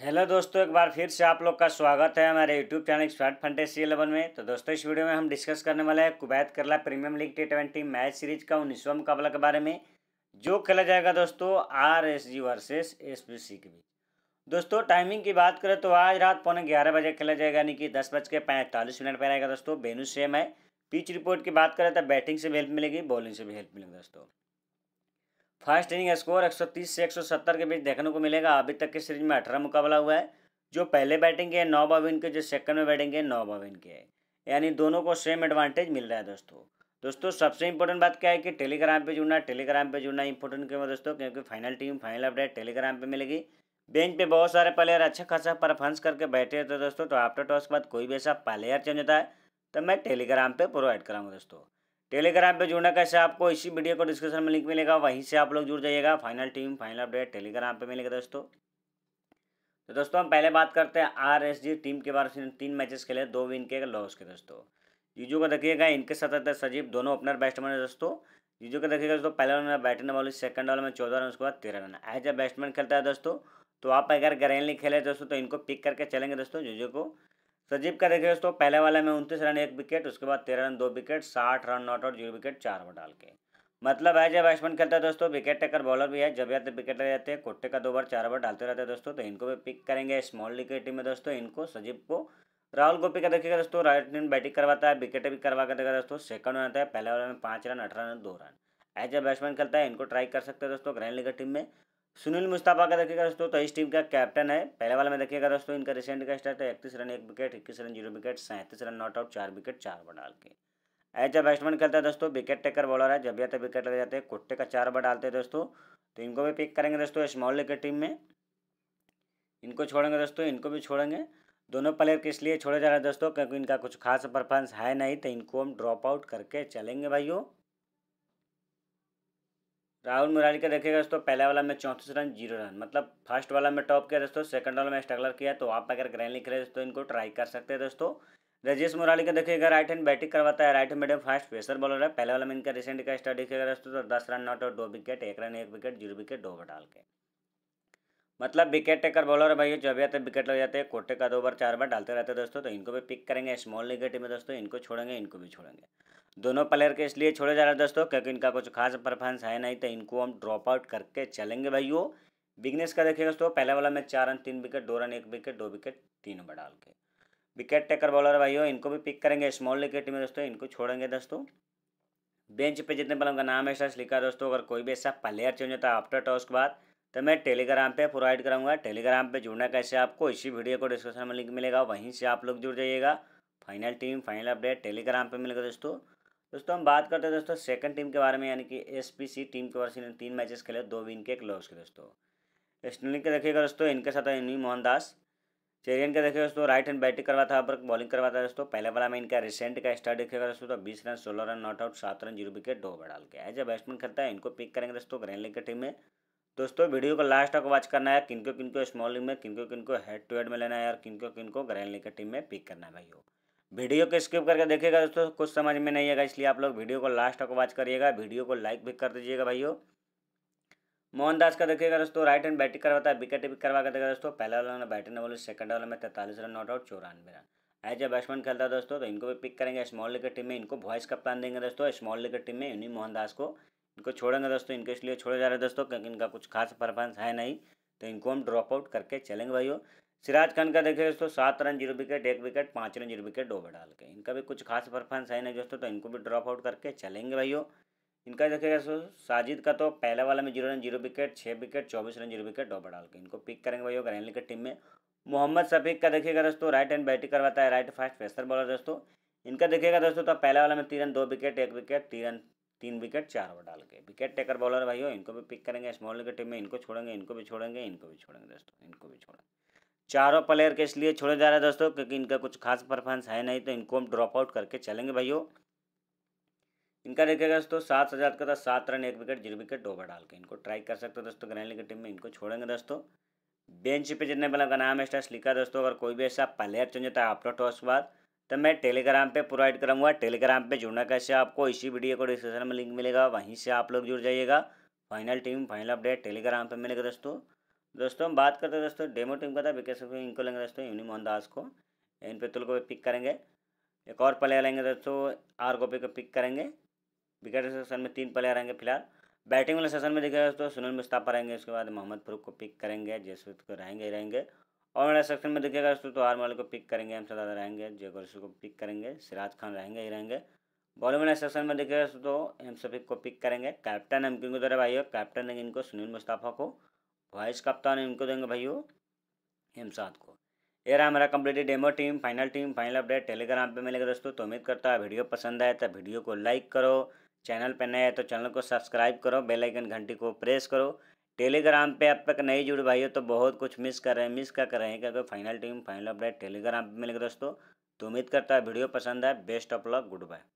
hello दोस्तों एक बार फिर से आप लोग का स्वागत है हमारे YouTube channel smart fantasy eleven में तो दोस्तों इस वीडियो में हम डिस्कस करने वाले हैं कुवैत करला premium league T twenty match series का उन्नीसवा मुकाबला के बारे में जो खेला जाएगा दोस्तों R S G versus S B C के बीच दोस्तों टाइमिंग की बात करें तो आज रात पौने ग्यारह बजे खेला जाएगा यानी कि दस बज के पैंतालीस मिनट पर आएगा दोस्तों बेनू सेम है पिच रिपोर्ट की बात करें तो बैटिंग से भी हेल्प मिलेगी बॉलिंग से भी हेल्प मिलेगी दोस्तों फर्स्ट इनिंग स्कोर 130 से 170 के बीच देखने को मिलेगा अभी तक के सीरीज में अठारह मुकाबला हुआ है जो पहले बैटिंग के नौ बॉल विन के जो सेकंड में बैटिंग के नौ बॉल विन के है यानी दोनों को सेम एडवांटेज मिल रहा है दोस्तों दोस्तों सबसे इंपॉर्टेंट बात क्या है कि टेलीग्राम पे जुड़ना टेलीग्राम पे जुड़ना इंपॉर्टेंट क्यों है दोस्तों क्योंकि final team final update Telegram पे मिलेगी बेंच पे बहुत सारे प्लेयर अच्छा खासा परफॉर्मेंस करके बैठे होते दोस्तों तो आफ्टर टॉस के बाद कोई भी ऐसा प्लेयर चेंज होता है तो मैं टेलीग्राम पर प्रोवाइड कराऊंगा दोस्तों टेलीग्राम पे जुड़ना कैसे आपको इसी वीडियो को डिस्क्रिप्शन में लिंक मिलेगा वहीं से आप लोग जुड़ जाइएगा final team final update Telegram पे मिलेगा दोस्तों तो दोस्तों हम पहले बात करते हैं आरएसजी टीम के बारे में तीन मैचेस खेले दो विन के लॉस के दोस्तों जीजू को देखिएगा इनके साथ सजीव दोनों ओपनर बैट्समैन है दोस्तों जीजू को देखिएगा दोस्तों पहले run batting ball second over में चौदह रन उसके बाद तेरह रन एज ए बैट्समैन खेलता है दोस्तों तो आप अगर ग्रैंडली खेले दोस्तों तो इनको पिक करके चलेंगे दोस्तों जीजू को सजीव का देखिए दोस्तों पहले वाला में उनतीस रन एक विकेट उसके बाद तेरह रन दो विकेट साठ run not out zero wicket चार ओवर डाल के मतलब है जब बैट्समैन खेलता है दोस्तों विकेट टेकर बॉलर भी है जब या तो विकेट ले जाते हैं कोट्टे का दो बार चार ओवर डालते रहते हैं दोस्तों तो इनको भी पिक करेंगे स्मॉल लीग की टीम में दोस्तों इनको सजीव को राहुल गोपी का देखिएगा दोस्तों राइट हैंड बैटिंग करवाता है विकेट भी करवा कर देगा दोस्तों सेकंड में आता है पहले ओवर में पाँच रन अठारह रन दो रन एज ए बैट्समैन खेलता है इनको ट्राई कर सकते हैं दोस्तों ग्रैंड लीग टीम में सुनील मुस्ताफा का देखिएगा दोस्तों तो इस टीम का कैप्टन है पहले वाला में देखिएगा दोस्तों इनका रिसेंट का स्टार्ट है इकतीस रन एक विकेट इक्कीस रन जीरो विकेट सैंतीस रन नॉट आउट चार विकेट चार ओवर डाल के ऐसा बैट्समैन खेलता है दोस्तों विकेट टेकर बॉलर है जब तक विकेट लग जाते हैं कुट्टे का चार ओवर डालते हैं दोस्तों तो इनको भी पिक करेंगे दोस्तों स्मॉल लीग टीम में इनको छोड़ेंगे दोस्तों इनको भी छोड़ेंगे दोनों प्लेयर के इसलिए छोड़े जा रहे हैं दोस्तों क्योंकि इनका कुछ खास परफॉर्मेंस है नहीं तो इनको हम ड्रॉप आउट करके चलेंगे भाइयों राहुल मुरारी का देखेगा दोस्तों पहला वाला में चौंतीस रन जीरो रन मतलब फर्स्ट वाला में टॉप किया दोस्तों सेकंड वाला में स्ट्रगलर किया तो आप अगर ग्रैंड लिख रहे दोस्तों इनको ट्राई कर सकते हैं दोस्तों रजेश मुराली का देखिएगा राइट हैंड बैटिंग करवाता है right hand medium fast pacer bowler है पहले वाला में इनका रिसेंट का स्टार्ट दिखेगा दोस्तों तो दस रन नॉट और दो विकेट एक रन एक विकेट जीरो विकेट दो डाल के मतलब विकेट टेकर बॉलर है भाई जब आते विकेट लग जाते हैं कोटे का दो बार चार बार डालते रहते हैं दोस्तों तो इनको भी पिक करेंगे स्मॉल टीम में दोस्तों इनको छोड़ेंगे इनको भी छोड़ेंगे दोनों प्लेयर के इसलिए छोड़े जा रहे हैं दोस्तों क्योंकि इनका कुछ खास परफॉर्मेंस है नहीं तो इनको हम ड्रॉप आउट करके चलेंगे भाई वो बिगनेस का देखिए दोस्तों पहले वाला में चार रन तीन विकेट दो रन एक विकेट दो विकेट तीन ओवर डाल के विकेट टेकर बॉलर भाई हो इनको भी पिक करेंगे स्मॉल टीम में दोस्तों इनको छोड़ेंगे दोस्तों बेंच पे जितने पर का नाम है लिखा दोस्तों अगर कोई भी ऐसा प्लेयर चेंज होता है आफ्टर टॉस के बाद तो मैं टेलीग्राम पे प्रोवाइड कराऊंगा टेलीग्राम पे जुड़ना कैसे आपको इसी वीडियो को डिस्क्रिप्शन में लिंक मिलेगा वहीं से आप लोग जुड़ जाइएगा final team final update Telegram पे मिलेगा दोस्तों दोस्तों हम बात करते हैं दोस्तों सेकंड टीम के बारे में यानी कि एस टीम के वर्ष तीन मैचेस खेले दो विन के एक लॉस के दोस्तों स्पिनिंग के देखिएगा दोस्तों इनके साथ इनवी मोहनदास चेरियन का देखिएगा दोस्तों राइट हैंड बैटिंग करवा था पर बॉलिंग करवा था दोस्तों पहले वाला में इनका रिसेंट का स्टार्ट देखिएगा दोस्तों तो बीस रन सोलह रन नॉट आउट सात रन जीरो विकेट दो बढ़ा के एज ए बैट्समैन खेलता है इनको पिक करेंगे दोस्तों ग्रैंड लीग की टीम में दोस्तों वीडियो को लास्ट तक वॉच करना है किनको किनको स्मॉलिंग में किनको किनको हेड टू हेड में लेना है और किनको किनको ग्रैंड की टीम में पिक करना है भाइयों वीडियो को स्किप करके देखिएगा दोस्तों कुछ समझ में नहीं आएगा इसलिए आप लोग वीडियो को लास्ट तक वॉच करिएगा वीडियो को लाइक भी कर दीजिएगा भाइयों मोहनदास का देखिएगा दोस्तों राइट हैंड बैटिंग करवाता है विकेट पिक करवा कर देगा दोस्तों पहला वाला में बैटिंग बोले सेकंड ओवर में तैतालीस रन नॉट आउट चौरानवे रन एज ए बैट्समैन खेलता है दोस्तों तो इनको भी पिक करेंगे स्मॉल लीग टीम में इनको वॉइस कप्तान देंगे दोस्तों स्मॉल लीग टीम में इन्हीं मोहनदास को इनको छोड़ेंगे दोस्तों इनके इसलिए छोड़े जा रहे हैं दोस्तों क्योंकि इनका कुछ खास परफॉर्मेंस है नहीं तो इनको हम ड्रॉप आउट करके चलेंगे भाइयों सिराज खान का देखिए दोस्तों सात रन जीरो विकेट एक विकेट पाँच रन जीरो विकेट डोबे डाल के इनका भी कुछ खास परफॉर्मेंस है नहीं दोस्तों तो इनको भी ड्रॉप आउट करके चलेंगे भाइयों इनका देखिएगा दोस्तों साजिद का तो पहले वाला में जीरो रन जीरो विकेट छः विकेट चौबीस रन जीरो विकेट डोबे डाल के इनको पिक करेंगे भाइयों ग्रैंड लीग टीम में मोहम्मद शफीक का देखिएगा दोस्तों राइट हैंड बैटिंग करवाता है राइट फास्ट फेसर बॉलर दोस्तों इनका देखिएगा दोस्तों तो पहले वाला में तीन रन दो विकेट एक विकेट तीन रन तीन विकेट चार ओवर डाल के विकेट टेकर बॉलर भाई हो इनको भी पिक करेंगे स्मॉल विकेट टीम में इनको छोड़ेंगे इनको भी छोड़ेंगे इनको भी छोड़ेंगे दोस्तों इनको भी छोड़ेंगे चारों प्लेयर के इसलिए छोड़े जा रहे हैं दोस्तों क्योंकि इनका कुछ खास परफॉर्मेंस है नहीं तो इनको हम ड्रॉप आउट करके चलेंगे भाइयों इनका देखेगा दोस्तों सात हजार का था सात रन एक विकेट जीरो विकेट ओवर डाल के इनको ट्राई कर सकते हो दोस्तों ग्रैंड लीग टीम में इनको छोड़ेंगे दोस्तों बेंच पे जितने मतलब का नाम है स्टार्स लिखा दोस्तों अगर कोई भी ऐसा प्लेयर चेंज होता है आफ्टर टॉस के बाद तो मैं टेलीग्राम पे प्रोवाइड करूँगा टेलीग्राम पे जुड़ना कैसे आपको इसी वीडियो को डिस्क्रिप्शन में लिंक मिलेगा वहीं से आप लोग जुड़ जाइएगा final team final update Telegram पे मिलेगा दोस्तों दोस्तों हम बात करते हैं दोस्तों डेमो टीम का था विकेश इनको लेंगे दोस्तों यूनि मोहन दास को एन पेतुल को पिक करेंगे एक और प्लेयर लेंगे दोस्तों आर गोपी को पिक करेंगे विकेट सेक्शन में तीन प्लेयर आएंगे फिलहाल बैटिंग वाले सेशन में देखेगा दोस्तों सुनील मुस्ताफा रहेंगे उसके बाद मोहम्मद फरूक को पिक करेंगे जसवीत को रहेंगे ही रहेंगे और मेरा सेक्शन में देखिएगा दोस्तों तो आर वाले को पिक करेंगे हम सदा रहेंगे जयगोरसू को पिक करेंगे सिराज खान रहेंगे ही रहेंगे बॉलीवुड सेक्शन में देखिएगा दोस्तों तो हम सभी को पिक करेंगे कैप्टन हम किनको दे रहे भाइयों कैप्टन देंगे इनको सुनील मुस्ताफा को वाइस कप्तान इनको देंगे भाइयों हिमसाद को ये रहा हमारा completely demo team final team final update Telegram पे मिलेगा दोस्तों तो उम्मीद करता है वीडियो पसंद आए तो वीडियो को लाइक करो चैनल पर नए तो चैनल को सब्सक्राइब करो बेलाइकन घंटी को प्रेस करो टेलीग्राम पे अब तक नहीं जुड़े भाई हो तो बहुत कुछ मिस कर रहे हैं मिस क्या कर रहे हैं क्योंकि final team final update Telegram पे मिलेगा दोस्तों तो उम्मीद करता है वीडियो पसंद है best of luck good bye